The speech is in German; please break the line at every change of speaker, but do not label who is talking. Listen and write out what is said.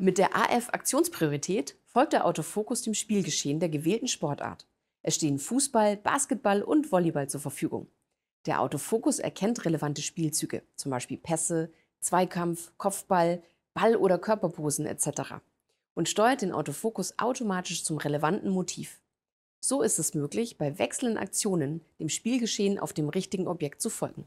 Mit der AF-Aktionspriorität folgt der Autofokus dem Spielgeschehen der gewählten Sportart. Es stehen Fußball, Basketball und Volleyball zur Verfügung. Der Autofokus erkennt relevante Spielzüge, zum Beispiel Pässe, Zweikampf, Kopfball, Ball- oder Körperposen etc. und steuert den Autofokus automatisch zum relevanten Motiv. So ist es möglich, bei wechselnden Aktionen dem Spielgeschehen auf dem richtigen Objekt zu folgen.